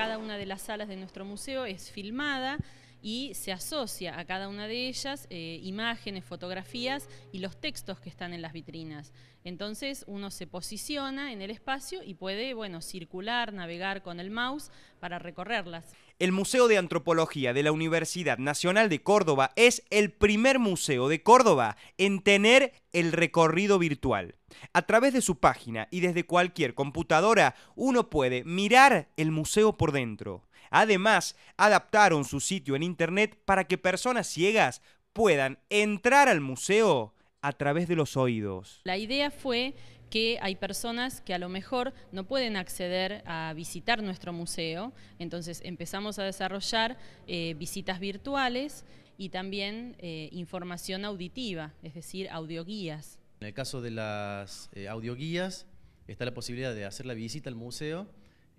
cada una de las salas de nuestro museo es filmada y se asocia a cada una de ellas eh, imágenes, fotografías y los textos que están en las vitrinas. Entonces uno se posiciona en el espacio y puede, bueno, circular, navegar con el mouse para recorrerlas. El Museo de Antropología de la Universidad Nacional de Córdoba es el primer museo de Córdoba en tener el recorrido virtual. A través de su página y desde cualquier computadora uno puede mirar el museo por dentro. Además, adaptaron su sitio en Internet para que personas ciegas puedan entrar al museo a través de los oídos. La idea fue que hay personas que a lo mejor no pueden acceder a visitar nuestro museo, entonces empezamos a desarrollar eh, visitas virtuales y también eh, información auditiva, es decir, audioguías. En el caso de las eh, audioguías está la posibilidad de hacer la visita al museo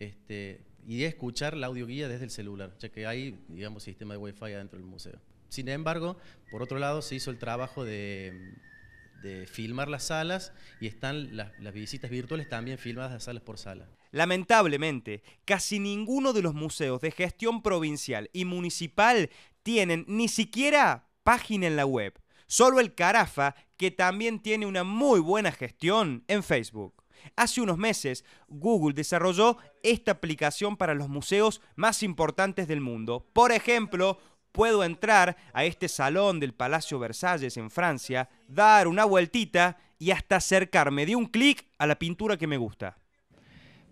este, y escuchar la audioguía desde el celular, ya que hay, digamos, sistema de Wi-Fi adentro del museo. Sin embargo, por otro lado, se hizo el trabajo de, filmar las salas y están las, las, visitas virtuales también filmadas de salas por sala. Lamentablemente, casi ninguno de los museos de gestión provincial y municipal tienen ni siquiera página en la web. Solo el Carafa, que también tiene una muy buena gestión en Facebook. Hace unos meses, Google desarrolló esta aplicación para los museos más importantes del mundo. Por ejemplo, puedo entrar a este salón del Palacio Versalles en Francia, dar una vueltita y hasta acercarme de un clic a la pintura que me gusta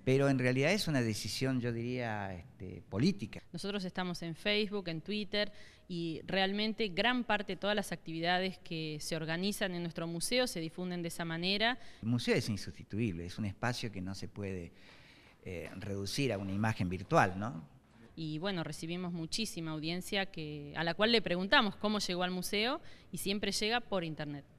pero en realidad es una decisión, yo diría, este, política. Nosotros estamos en Facebook, en Twitter, y realmente gran parte de todas las actividades que se organizan en nuestro museo se difunden de esa manera. El museo es insustituible, es un espacio que no se puede eh, reducir a una imagen virtual, ¿no? y bueno, recibimos muchísima audiencia que, a la cual le preguntamos cómo llegó al museo y siempre llega por internet.